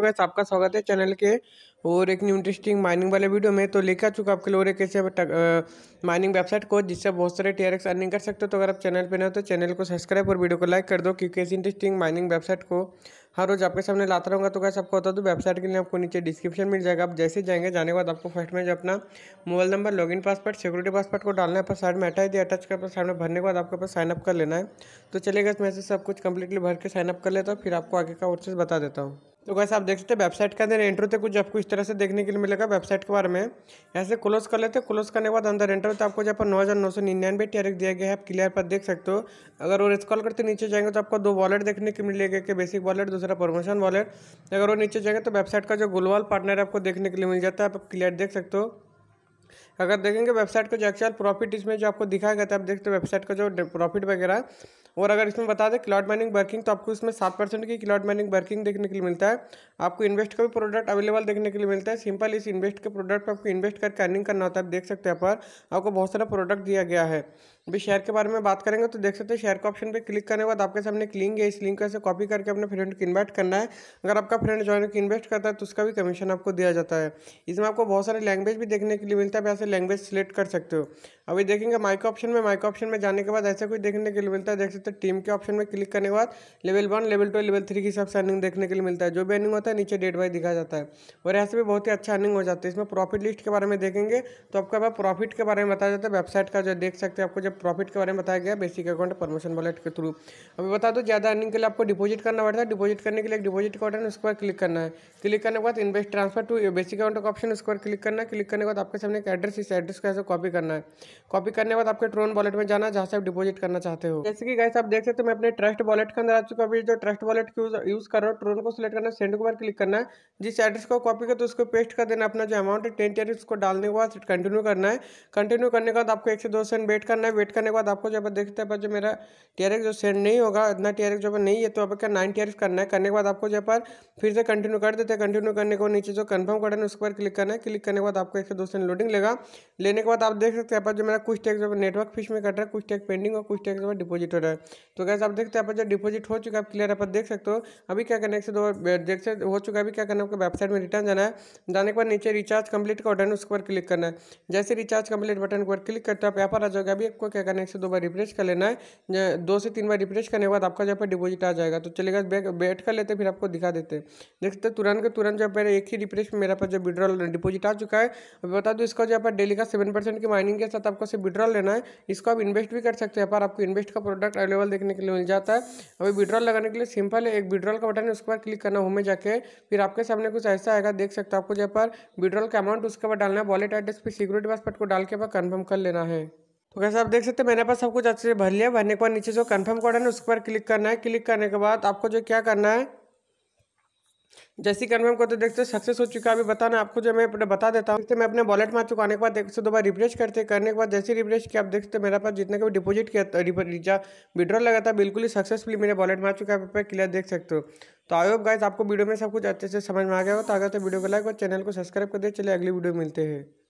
gas तो आपका स्वागत है चैनल के और एक न्यू इंटरेस्टिंग माइनिंग वाले वीडियो में तो लेकर आ चुका आपके लिए एक ऐसे माइनिंग वेबसाइट को जिससे बहुत सारे टी अर्निंग कर सकते हो तो अगर आप चैनल पर ना हो तो चैनल को सब्सक्राइब और वीडियो को लाइक कर दो क्योंकि ऐसी इंटरेस्टिंग माइनिंग वेबसाइट को हर रोज आपके सामने लाता रहूँगा तो गैस आपको बता दूँ वेबसाइट के लिए आपको नीचे डिस्क्रिप्शन मिल जाएगा आप जैसे जाएंगे जाने के बाद आपको फर्स्ट में जो अपना मोबाइल नंबर इन पासवर्ड सिक्योरिटी पासवर्ड को डालना है पर साइड में अटैच दिया अटैच कर साइड में भरने के बाद आपके पास साइनअप कर लेना है तो चलेगा इसमें सब कुछ कंप्लीटली भर के साइनअप कर लेता हूँ फिर आपको आगे का प्रोसेस बता देता हूँ तो वैसे आप देख सकते हैं वेबसाइट के अंदर एंटर होते तो कुछ आपको इस तरह से देखने के लिए मिलेगा वेबसाइट के बारे में यहाँ से क्लोज कर लेते हैं क्लोज करने के बाद अंदर एंटर होता तो है आपको जहाँ पर नौ हज़ार नौ सौ निन्यानवे टी दिया गया है आप क्लियर पर देख सकते हो अगर वो रिस्कॉल करते नीचे जाएंगे तो आपको दो वॉलेट देखने के मिलेगा एक बेसिक वॉलेट दूसरा प्रमोशन वॉलेट अगर वो नीचे जाएंगे तो वेबसाइट का जो ग्लोबल पार्टनर है आपको देखने के लिए मिल जाता है आप क्लियर देख सकते हो अगर देखेंगे वेबसाइट का जो एक्चुअल प्रॉफिट इसमें जो आपको दिखाया गया था आप देखते हो वेबसाइट का जो प्रॉफिट वगैरह और अगर इसमें बता दें क्लाउड माइनिंग वर्किंग तो आपको इसमें सात परसेंट की क्लाउड माइनिंग वर्किंग देखने के लिए मिलता है आपको इन्वेस्ट का भी प्रोडक्ट अवेलेबल देखने के लिए मिलता है सिंपल इस इन्वेस्ट के प्रोडक्ट पर आपको इन्वेस्ट करके अर्निंग करना होता है देख सकते हैं पर आपको बहुत सारा प्रोडक्ट दिया गया है अभी शेयर के बारे में बात करेंगे तो देख सकते हैं शेयर के ऑप्शन पर क्लिक करने के बाद आपके सामने एक लिंक है इस लिंक को ऐसे कॉपी करके अपने फ्रेंड को इन्वाइट करना है अगर आपका फ्रेंड ज्वाइन होकर इन्वेस्ट करता है तो उसका भी कमीशन आपको दिया जाता है इसमें आपको बहुत सारे लैंग्वेज भी देखने के लिए मिलता है ऐसे लैंग्वेज सेलेक्ट कर सकते हो अभी देखेंगे माइक ऑप्शन में माइक ऑप्शन में जाने के बाद ऐसा कुछ देखने के लिए मिलता है देख सकते हैं टीम के ऑप्शन में क्लिक करने के बाद level one level two level three के हिसाब से अर्निंग देखने के लिए मिलता है जो भी अर्निंग होता है नीचे डेट वाइज दिखा जाता है और यहाँ से भी बहुत ही अच्छा अर्निंग हो जाता है इसमें प्रॉफिट लिस्ट के बारे में देखेंगे तो आपको अब प्रॉफिट के बारे में बताया जाता है वेबसाइट का जो देख सकते हैं आपको जब प्रॉफिट के बारे में बताया गया बेसिक अकाउंट प्रमोशन वॉलेट के थ्रू अभी बता दो ज़्यादा अर्निंग के लिए आपको डिपोजिट करना पड़ता है डिपोजिट करने के लिए डिपोजिट का ऑर्डर उसके बाद क्लिक करना है क्लिक करने के बाद invest transfer to basic account का ऑप्शन उसके बाद क्लिक करना है क्लिक करने के बाद आपके सामने एक एड्रेस इस एड्रेस को ऐसे कॉपी करना है कॉपी करने के बाद आपके ट्रोन वॉलेट में जाना जहाँ से आप डिपोजिट करना चाहते हो जैसे कि गाइस आप देख सकते हो मैं अपने ट्रस्ट वॉलेट के अंदर आ चुका अभी जो ट्रस्ट वॉलेट यूज़ कर रहा हूँ ट्रोन को सिलेक्ट करना सेंड के बार क्लिक करना है जिस एड्रेस को कॉपी कर तो उसको पेस्ट कर देना अपना जो अमाउंट है टेन टेन उसको डालने के बाद कंटिन्यू करना है कंटिन्यू करने के बाद आपको एक से दो सेंड वेट करना है वेट करने के बाद आपको जब देखते हैं जो मेरा टी जो सेंड नहीं होगा इतना टी जो नहीं है तो अब क्या नाइन टी करना है करने के बाद आपको जब पर फिर से कंटिन्यू कर देते हैं कंटिन्यू करने को नीचे जो कन्फर्म करना है उसके बाद क्लिक करना है क्लिक करने के बाद आपको एक से दो सेंड लोडिंग लेगा लेने के बाद आप देख सकते हैं जो मेरा कुछ टैक्स नेटवर्क फिश में कट रहा है कुछ टैक्स पेंडिंग और कुछ टैक्स डिपोजिट हो रहा है तो कैसे आप देखते हैं आपका जो डिपॉजिट हो चुका है आप क्लियर आप देख सकते हो अभी क्या करना है से दो देख सकते हो चुका है अभी क्या करना है आपको वेबसाइट में रिटर्न जाना है जाने के बाद नीचे रिचार्ज कंप्लीट का बटन है उसके ऊपर क्लिक करना है जैसे रिचार्ज कंप्लीट बटन पर क्लिक करते हो आप यहाँ पर आ जाओगे अभी आपको क्या करना है से दो बार रिफ्रेश कर लेना है दो से तीन बार रिफ्रेश करने के बाद आपका जो है डिपोजिट आ जाएगा तो चलेगा वेट कर लेते फिर आपको दिखा देते देख सकते तुरंत तुरंत जो है एक ही रिफ्रेश में मेरा पास जो विड्रॉल डिपोजिट आ चुका है अभी बता दो इसका जो है डेली का सेवन की माइनिंग के साथ आपको सिर्फ विड्रॉल लेना है इसको आप इन्वेस्ट भी कर सकते हैं यहाँ पर आपको इन्वेस्ट का प्रोडक्ट लेवल देखने के लिए मिल जाता है अभी विड्रॉल लगाने के लिए सिंपल है एक विड्रॉल का बटन है उसके बाद क्लिक करना होमें में जाके फिर आपके सामने कुछ ऐसा आएगा देख सकते हो आपको जहाँ पर विड्रॉल का अमाउंट उसके बाद डालना है वॉलेट एड्रेस पर सिक्योरिटी पासपोर्ट को डाल के बाद कन्फर्म कर लेना है तो कैसे आप देख सकते हैं मैंने पास सब कुछ अच्छे से भर लिया भरने के बाद नीचे जो कन्फर्म कोड है ना उस पर क्लिक करना है क्लिक करने के बाद आपको जो क्या करना है जैसे कन्फर्म करते तो देखते सक्सेस हो चुका है अभी बताना आपको जो मैं अपने बता देता हूँ मैं अपने वॉलेट में आने के बाद एक से दो बार रिफ्रेश करते करने के बाद जैसे रिफ्रेश किया आप देखते मेरे पास जितने का भी डिपोजिट किया विड्रॉ लगा था बिल्कुल ही सक्सेसफुली मेरे वॉलेट में आ चुका है पेपर क्लियर देख सकते हो तो आयो गाइज आपको वीडियो में सब कुछ अच्छे से समझ में आ गया हो तो अगर तो वीडियो को लाइक और चैनल को सब्सक्राइब कर दे चले अगली वीडियो मिलते हैं